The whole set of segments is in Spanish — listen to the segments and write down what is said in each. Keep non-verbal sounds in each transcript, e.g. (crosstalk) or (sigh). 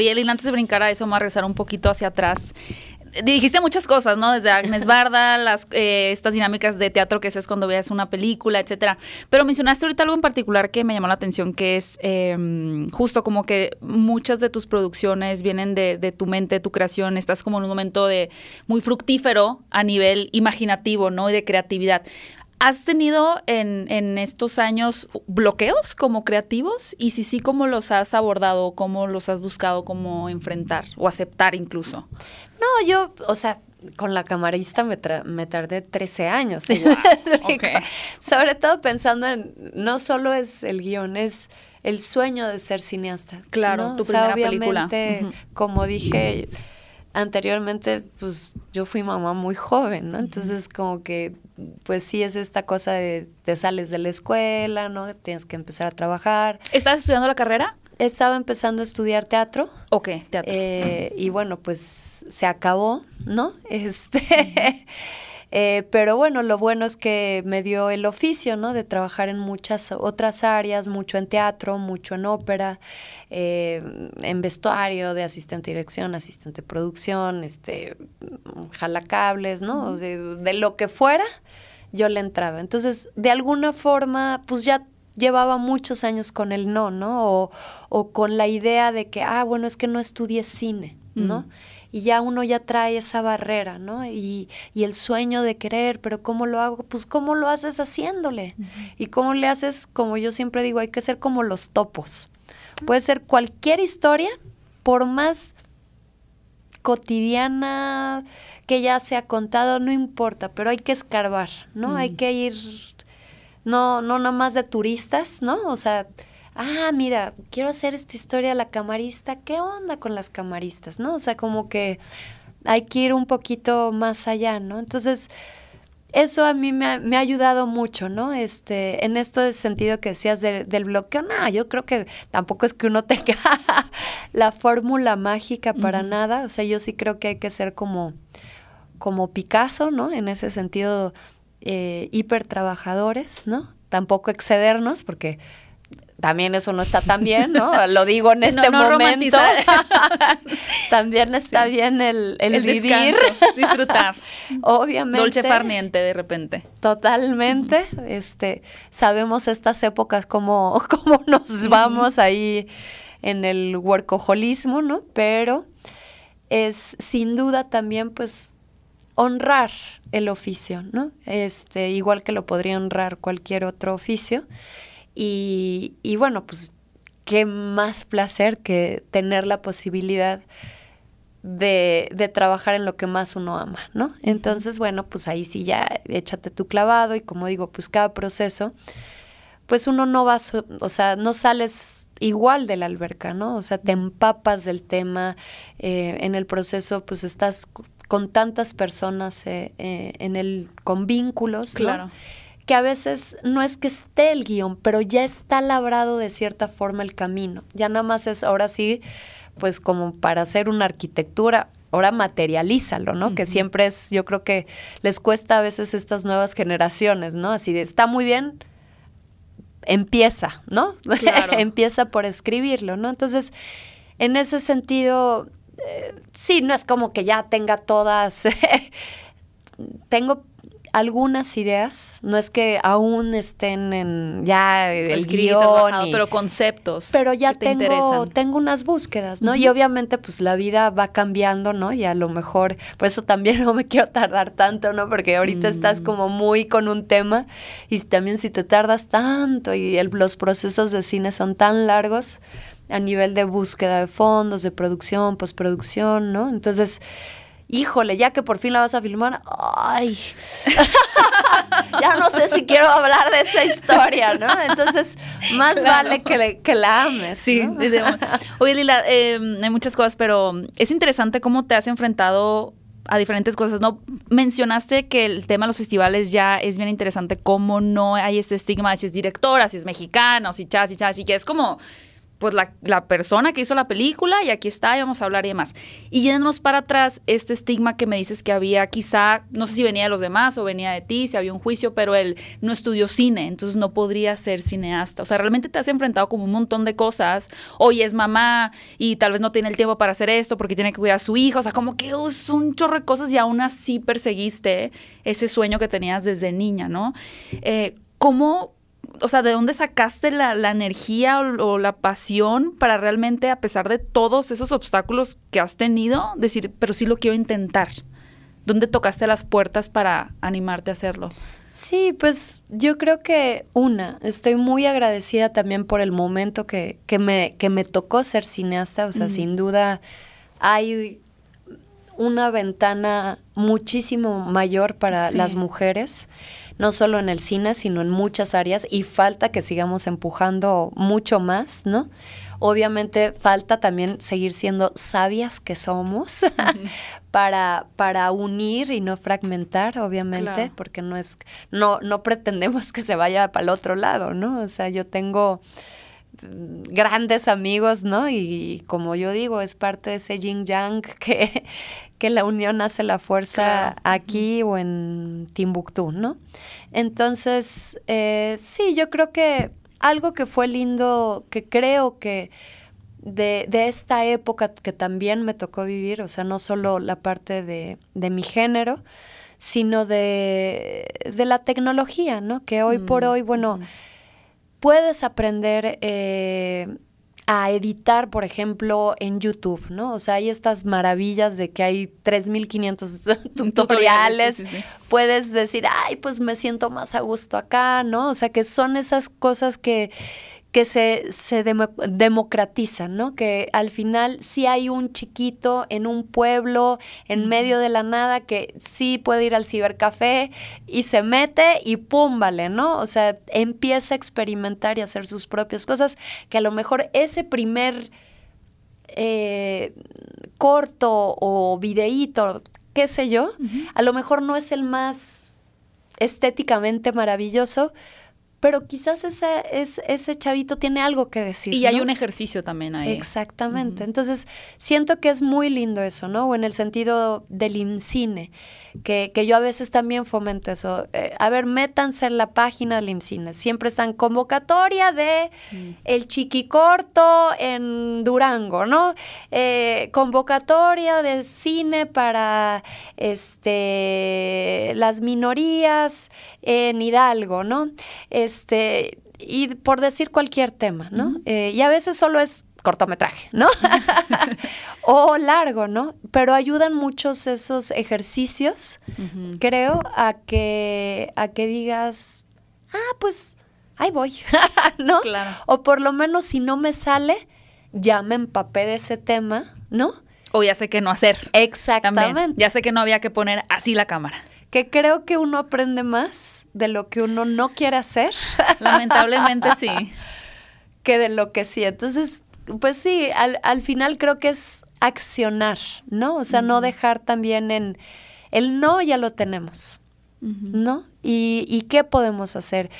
Y antes de brincar a eso, vamos a regresar un poquito hacia atrás. Dijiste muchas cosas, ¿no? Desde Agnes (laughs) Barda, las, eh, estas dinámicas de teatro que haces cuando veas una película, etcétera. Pero mencionaste ahorita algo en particular que me llamó la atención, que es em, justo como que muchas de tus producciones vienen de, de, tu mente, tu creación. Estás como en un momento de muy fructífero a nivel imaginativo, ¿no? Y de creatividad. ¿Has tenido en, estos años bloqueos como creativos? Y si sí, ¿cómo los has abordado? ¿Cómo los has buscado? como enfrentar o aceptar incluso? No, yo, o sea, con la camarista me, tardé 13 años. (laughs) (laughs) Sobre todo pensando en, no solo es el guión, es el sueño de ser cineasta. Claro, tu primera película. Como dije anteriormente, pues yo fui mamá muy joven, ¿no? Entonces, como que, pues sí, es esta cosa de te sales de la escuela, ¿no? Tienes que empezar a trabajar. ¿Estás estudiando la carrera? Estaba empezando a estudiar teatro. Ok, teatro. Eh, y bueno, pues se acabó, ¿no? (laughs) Este. Eh, pero bueno, lo bueno es que me dio el oficio, ¿no? De trabajar en muchas otras áreas, mucho en teatro, mucho en ópera, eh, en vestuario, de asistente dirección, asistente producción, este, jalacables, ¿no? De, lo que fuera, yo le entraba. Entonces, de alguna forma, pues ya llevaba muchos años con el no, ¿no? O, o, con la idea de que, ah, bueno, es que no estudié cine, ¿no? y ya uno ya trae esa barrera, ¿no? Y, y, el sueño de querer, pero ¿cómo lo hago? Pues ¿cómo lo haces haciéndole? Y cómo le haces, como yo siempre digo, hay que ser como los topos. Puede ser cualquier historia, por más cotidiana que ya se ha contado, no importa, pero hay que escarbar, ¿no? Hay mm. que ir, no, no nada más de turistas, ¿no? O sea, ah, mira, quiero hacer esta historia la camarista, ¿qué onda con las camaristas? ¿No? O sea, como que hay que ir un poquito más allá, ¿no? Entonces, eso a mí me ha, ayudado mucho, ¿no? Este, en este sentido que decías del bloqueo, no, yo creo que tampoco es que uno (laughs) tenga la fórmula mágica para nada, o sea, yo sí creo que hay que ser como, como Picasso, ¿no? En ese sentido, eh, hiper trabajadores, ¿no? Tampoco excedernos, porque también eso no está tan bien, ¿no? (laughs) Lo digo en este momento. (laughs) también está bien el, el, vivir. disfrutar. (laughs) Obviamente. Dolce farniente de repente. Totalmente. Este, sabemos estas épocas cómo, nos vamos ahí en el huercojolismo, ¿no? Pero es sin duda también, pues, honrar el oficio, ¿no? Este, igual que lo podría honrar cualquier otro oficio. Y, y bueno, pues qué más placer que tener la posibilidad de, de, trabajar en lo que más uno ama, ¿no? Entonces, bueno, pues ahí sí ya échate tu clavado y como digo, pues cada proceso, pues uno no va, o sea, no sales igual de la alberca, ¿no? O sea, te empapas del tema, eh, en el proceso pues estás con tantas personas eh, eh, en el, con vínculos, claro que a veces no es que esté el guión, pero ya está labrado de cierta forma el camino. Ya nada más es ahora sí, pues como para hacer una arquitectura, ahora materialízalo, ¿no? Que siempre es, yo creo que les cuesta a veces estas nuevas generaciones, ¿no? Así de, está muy bien, empieza, ¿no? (laughs) empieza por escribirlo, ¿no? Entonces, en ese sentido, eh, sí, no es como que ya tenga todas, (laughs) tengo algunas ideas, no es que aún estén en ya el guión pero conceptos. Pero ya tengo, tengo unas búsquedas, ¿no? Y obviamente pues la vida va cambiando, ¿no? Y a lo mejor, por eso también (laughs) no me quiero tardar tanto, ¿no? Porque ahorita estás mm. como muy con un tema y también si te tardas tanto y los procesos de cine son tan largos a nivel de búsqueda de fondos, de producción, postproducción, ¿no? Entonces híjole, ya que por fin la vas a filmar, ay, (laughs) ya no sé si quiero hablar de esa historia, ¿no? Entonces, más vale que, le, que, la ames. Sí, oye Lila, em, hay muchas cosas, pero es interesante cómo te has enfrentado a diferentes cosas, ¿no? Mencionaste que el tema de los festivales ya es bien interesante, cómo no hay este estigma de si es directora, si es mexicana, si chas, si chas, y que es como pues la, persona que hizo la película y aquí está y vamos a hablar y demás. Y yéndonos para atrás, este estigma que me dices que había quizá, no sé si venía de los demás o venía de ti, si había un juicio, pero él no estudió cine, entonces no podría ser cineasta. O sea, realmente te has enfrentado como un montón de cosas. Hoy es mamá y tal vez no tiene el tiempo para hacer esto porque tiene que cuidar a su hijo. O sea, como que es un chorro de cosas y aún así perseguiste ese sueño que tenías desde niña, ¿no? Eh, ¿Cómo o sea, de dónde sacaste la, energía o, la pasión para realmente, a pesar de todos esos obstáculos que has tenido, decir, pero sí lo quiero intentar? ¿Dónde tocaste las puertas para animarte a hacerlo? Sí, pues yo creo que una, estoy muy agradecida también por el momento que, me, que me, tocó ser cineasta, o sea, sin duda hay una ventana muchísimo mayor para las mujeres no solo en el cine, sino en muchas áreas y falta que sigamos empujando mucho más, ¿no? Obviamente falta también seguir siendo sabias que somos (laughs) para, para unir y no fragmentar, obviamente, porque no es, no, no pretendemos que se vaya para el otro lado, ¿no? O sea, yo tengo mm, grandes amigos, ¿no? Y, como yo digo, es parte de ese yin yang (laughs) que, que la unión hace la fuerza aquí o en Timbuktu, ¿no? Entonces, eh, sí, yo creo que algo que fue lindo, que creo que de, esta época que también me tocó vivir, o sea, no solo la parte de, mi género, sino de, la tecnología, ¿no? Que hoy por mm, hoy, bueno, puedes aprender... Eh, a editar, por ejemplo, en YouTube, ¿no? O sea, hay estas maravillas de que hay 3.500 (laughs) tutoriales. Puedes decir, ay, pues me siento más a gusto acá, ¿no? O sea, que son esas cosas que que se, democratizan, ¿no? Que al final sí hay un chiquito en un pueblo, en medio de la nada, que sí puede ir al cibercafé y se mete y pum, vale, ¿no? O sea, empieza a experimentar y hacer sus propias cosas, que a lo mejor ese primer eh, corto o videíto, qué sé yo, a lo mejor no es el más estéticamente maravilloso, pero quizás ese, ese, chavito tiene algo que decir. Y hay un ejercicio también ahí. Exactamente. Entonces, siento que es muy lindo eso, ¿no? O en el sentido del IMCINE, que, yo a veces también fomento eso. Eh, a ver, métanse en la página del INCINE. Siempre están convocatoria de mm. el chiquicorto en Durango, ¿no? Eh, convocatoria del cine para este, las minorías en Hidalgo, ¿no? este, y por decir cualquier tema, ¿no? Eh, y a veces solo es cortometraje, ¿no? (laughs) (laughs) o largo, ¿no? Pero ayudan muchos esos ejercicios, creo, a que, a que digas, ah, pues ahí voy, (laughs) ¿no? Claro. O por lo menos si no me sale, ya me empapé de ese tema, ¿no? O ya sé qué no hacer. Exactamente. Ya sé que no había que poner así la cámara que creo que uno aprende más de lo que uno no quiere hacer. Lamentablemente sí. (laughs) Que de lo que sí. Entonces, pues sí, al, al final creo que es accionar, ¿no? O sea, no dejar también en el no ya lo tenemos, ¿no? Y, y, qué podemos hacer?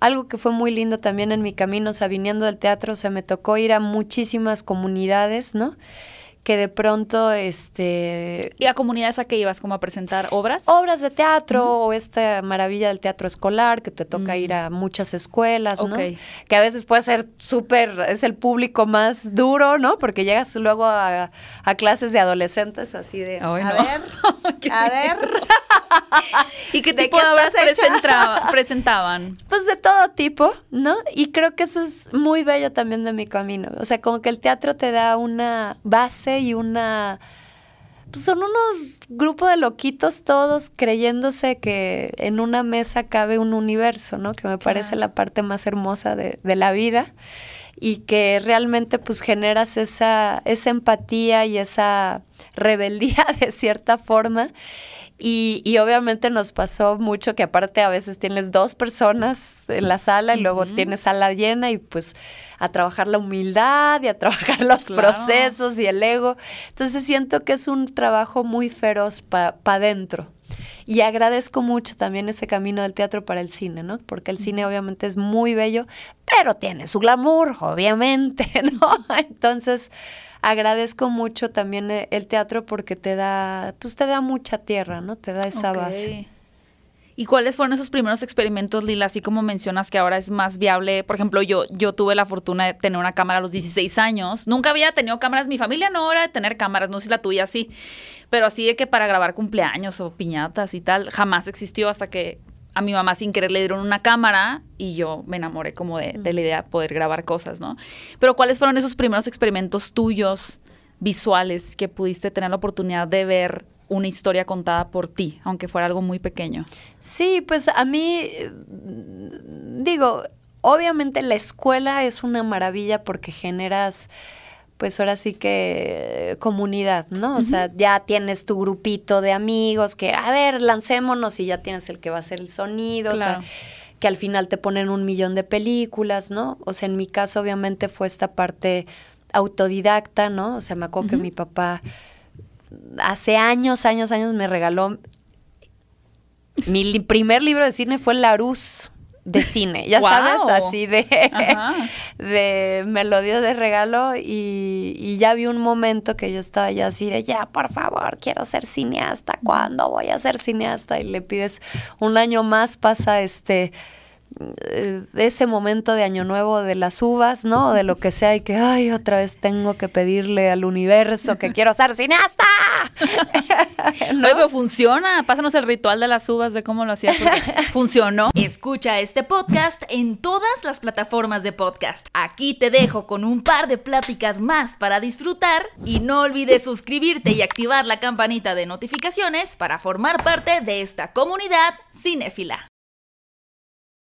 Algo que fue muy lindo también en mi camino, o sea, viniendo del teatro, se me tocó ir a muchísimas comunidades, ¿no? que de pronto, este... ¿Y a comunidades a qué ibas? ¿Como a presentar obras? Obras de teatro o esta maravilla del teatro escolar que te toca ir a mm. muchas escuelas, ¿no? Que a veces puede ser súper, es el público más duro, ¿no? Porque llegas luego a, clases de adolescentes así de, a ver, (laughs) a ver. (laughs) ¿Y qué tipo de, obras (laughs) presentaban? Pues de todo tipo, ¿no? Y creo que eso es muy bello también de mi camino. O sea, como que el teatro te da una base y una... Pues son unos grupos de loquitos todos creyéndose que en una mesa cabe un universo, ¿no? Que me parece la parte más hermosa de, la vida y que realmente pues generas esa, esa empatía y esa rebeldía (laughs) de cierta forma y, obviamente nos pasó mucho que aparte a veces tienes dos personas en la sala y luego tienes sala llena y pues a trabajar la humildad y a (laughs) trabajar los procesos y el ego. Entonces siento que es un trabajo muy feroz para pa adentro. Y agradezco mucho también ese camino del teatro para el cine, ¿no? Porque el cine obviamente es muy bello, pero tiene su glamour, obviamente, (laughs) ¿no? Entonces, agradezco mucho también eh, el teatro porque te da, pues te da mucha tierra, ¿no? Te da esa base. ¿Y cuáles fueron esos primeros experimentos, Lila? Así como mencionas que ahora es más viable. Por ejemplo, yo, yo tuve la fortuna de tener una cámara a los 16 años. Nunca había tenido cámaras. Mi familia no era de tener cámaras. No sé si la tuya sí. Pero así de que para grabar cumpleaños o piñatas y tal, jamás existió hasta que a mi mamá sin querer le dieron una cámara y yo me enamoré como de, la idea de poder grabar cosas, ¿no? Pero ¿cuáles fueron esos primeros experimentos tuyos, visuales, que pudiste tener la oportunidad de ver una historia contada por ti, aunque fuera algo muy pequeño? Sí, pues a mí, digo, obviamente la escuela es una maravilla porque generas pues ahora sí que comunidad, ¿no? O sea, ya tienes tu grupito de amigos que, a ver, lancémonos y ya tienes el que va a hacer el sonido, o sea, que al final te ponen un millón de películas, ¿no? O sea, en mi caso obviamente fue esta parte autodidacta, ¿no? O sea, me acuerdo que mi papá hace años, años, años me regaló mi primer libro de cine fue La luz de cine, ya sabes, así de, me lo dio de regalo y, y, ya vi un momento que yo estaba ya así de, ya, por favor, quiero ser cineasta, ¿cuándo voy a ser cineasta? Y le pides un año más, pasa este eh, ese momento de año nuevo de las uvas, ¿no? De lo que sea y que, ay, otra vez tengo que pedirle al universo que quiero ser cineasta. (laughs) Luego (laughs) funciona. Pásanos el ritual de las uvas de cómo lo hacías. (laughs) Funcionó. Escucha este podcast en todas las plataformas de podcast. Aquí te dejo con un par de pláticas más para disfrutar y no olvides suscribirte y activar la campanita de notificaciones para formar parte de esta comunidad cinéfila.